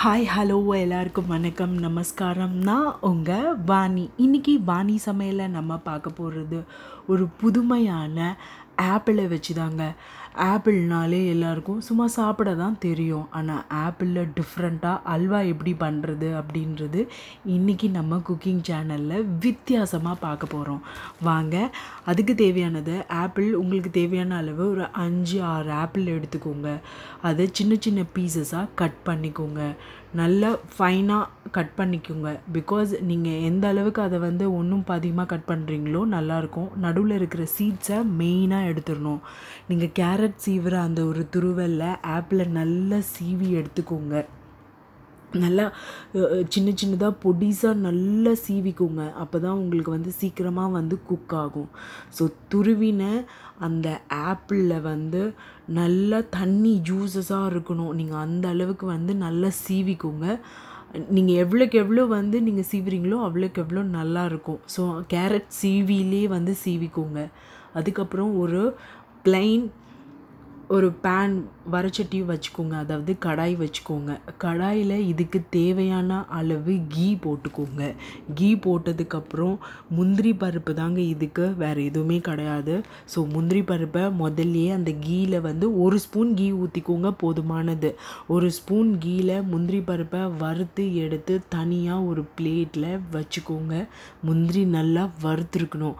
hi hello எல்லாருக்கும் வணக்கம் நமஸ்காரம் நான் உங்கள் வாணி இன்றைக்கி வாணி சமையலை நம்ம பார்க்க போகிறது ஒரு புதுமையான ஆப்பிளை வச்சு தாங்க ஆப்பிள்னாலே எல்லாருக்கும் சும்மா சாப்பிட தான் தெரியும் ஆனால் ஆப்பிளில் டிஃப்ரெண்ட்டாக அல்வா எப்படி பண்ணுறது அப்படின்றது இன்றைக்கி நம்ம குக்கிங் சேனலில் வித்தியாசமாக பார்க்க போகிறோம் வாங்க அதுக்கு தேவையானது ஆப்பிள் உங்களுக்கு தேவையான அளவு ஒரு அஞ்சு ஆறு ஆப்பிள் எடுத்துக்கோங்க அதை சின்ன சின்ன பீசஸாக கட் பண்ணிக்கோங்க நல்லா ஃபைனாக கட் பண்ணிக்கோங்க பிகாஸ் நீங்கள் எந்த அளவுக்கு அதை வந்து ஒன்றும் பாதியமாக கட் பண்ணுறீங்களோ நல்லாயிருக்கும் நடுவில் இருக்கிற சீட்ஸை மெயினாக எடுத்துடணும் நீங்கள் கேரட் சீவுற அந்த ஒரு துருவலில் ஆப்பில் நல்லா சீவி எடுத்துக்கோங்க நல்லா சின்ன சின்னதாக பொடிசாக நல்லா சீவிக்கோங்க அப்போ தான் உங்களுக்கு வந்து சீக்கிரமாக வந்து குக் ஆகும் ஸோ துருவின அந்த ஆப்பிளில் வந்து நல்லா தண்ணி ஜூஸஸாக இருக்கணும் நீங்கள் அந்த அளவுக்கு வந்து நல்லா சீவிக்கோங்க நீங்கள் எவ்வளோக்கு எவ்வளோ வந்து நீங்கள் சீவுறீங்களோ அவ்வளோக்கு எவ்வளோ நல்லாயிருக்கும் ஸோ கேரட் சீவிலே வந்து சீவிக்கோங்க அதுக்கப்புறம் ஒரு ப்ளைன் ஒரு பேன் வரச்சட்டி வச்சுக்கோங்க அதாவது கடாய் வச்சுக்கோங்க கடாயில் இதுக்கு தேவையான அளவு கீ போட்டுக்கோங்க கீ போட்டதுக்கப்புறம் முந்திரி பருப்பு தாங்க இதுக்கு வேறு எதுவுமே கிடையாது ஸோ முந்திரி பருப்பை முதல்லையே அந்த கீயில் வந்து ஒரு ஸ்பூன் கீ ஊற்றிக்கோங்க போதுமானது ஒரு ஸ்பூன் கீயில் முந்திரி பருப்பை வறுத்து எடுத்து தனியாக ஒரு பிளேட்டில் வச்சுக்கோங்க முந்திரி நல்லா வறுத்துருக்கணும்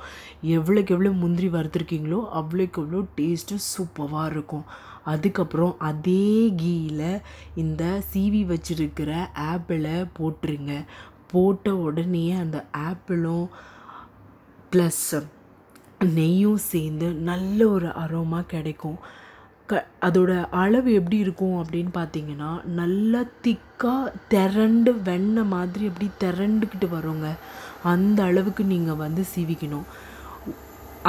எவ்வளோக்கு எவ்வளோ முந்திரி வறுத்துருக்கீங்களோ அவ்வளோக்கு எவ்வளோ டேஸ்ட்டு சூப்பராக இருக்கும் ஊற்றிக்கணும் அதுக்கப்புறம் அதே கீயில் இந்த சீவி வச்சுருக்கிற ஆப்பிளை போட்டுருங்க போட்ட உடனே அந்த ஆப்பிளும் ப்ளஸ் நெய்யும் சேர்ந்து நல்ல ஒரு அரோமா கிடைக்கும் க அதோட அளவு எப்படி இருக்கும் அப்படின்னு பார்த்தீங்கன்னா நல்லா திக்காக திரண்டு வெண்ணெய் மாதிரி எப்படி திரண்டுக்கிட்டு வருங்க அந்த அளவுக்கு நீங்கள் வந்து சீவிக்கணும்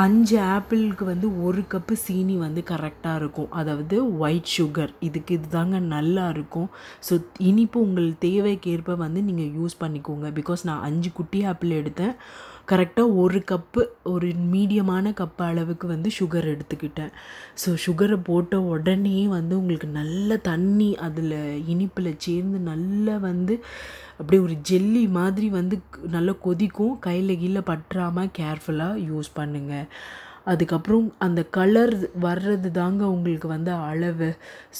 அஞ்சு ஆப்பிளுக்கு வந்து ஒரு கப்பு சீனி வந்து கரெக்டாக இருக்கும் அதாவது ஒயிட் சுகர் இதுக்கு இது தாங்க நல்லா இருக்கும் ஸோ இனிப்பு உங்கள் தேவைக்கேற்ப வந்து நீங்கள் யூஸ் பண்ணிக்கோங்க பிகாஸ் நான் அஞ்சு குட்டி ஆப்பிள் எடுத்தேன் கரெக்டாக ஒரு கப்பு ஒரு மீடியமான கப் அளவுக்கு வந்து சுகர் எடுத்துக்கிட்டேன் ஸோ சுகரை போட்ட உடனே வந்து உங்களுக்கு நல்ல தண்ணி அதில் இனிப்பில் சேர்ந்து நல்லா வந்து அப்படியே ஒரு ஜெல்லி மாதிரி வந்து நல்லா கொதிக்கும் கையில் கீழே பற்றாமல் கேர்ஃபுல்லாக யூஸ் பண்ணுங்கள் அதுக்கப்புறம் அந்த கலர் வர்றது தாங்க உங்களுக்கு வந்து அளவு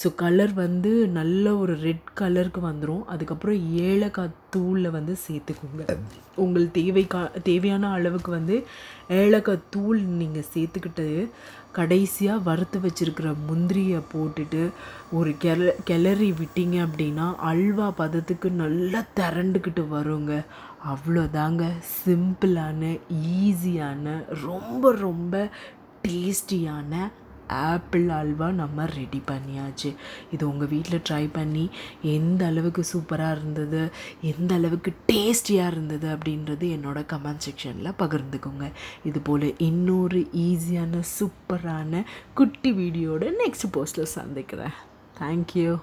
ஸோ கலர் வந்து நல்ல ஒரு ரெட் கலருக்கு வந்துடும் அதுக்கப்புறம் ஏலக்காய் தூளில் வந்து சேர்த்துக்கோங்க உங்களுக்கு தேவைக்கா தேவையான அளவுக்கு வந்து ஏலக்காய் தூள் நீங்கள் சேர்த்துக்கிட்டு கடைசியாக வறுத்து வச்சுருக்கிற முந்திரியை போட்டுட்டு ஒரு கெல கிளறி விட்டீங்க அப்படின்னா அல்வா பதத்துக்கு நல்லா திரண்டுக்கிட்டு வருங்க அவ்வளோதாங்க சிம்பிளான ஈஸியான ரொம்ப ரொம்ப டேஸ்டியான ஆப்பிள் அல்வா நம்ம ரெடி பண்ணியாச்சு இது உங்கள் வீட்டில் ட்ரை பண்ணி எந்த அளவுக்கு சூப்பராக இருந்தது எந்த அளவுக்கு டேஸ்டியாக இருந்தது அப்படின்றது என்னோடய கமெண்ட் செக்ஷனில் பகிர்ந்துக்கோங்க இது போல் இன்னொரு ஈஸியான சூப்பரான குட்டி வீடியோட நெக்ஸ்ட் போஸ்ட்டில் சந்திக்கிறேன் தேங்க்யூ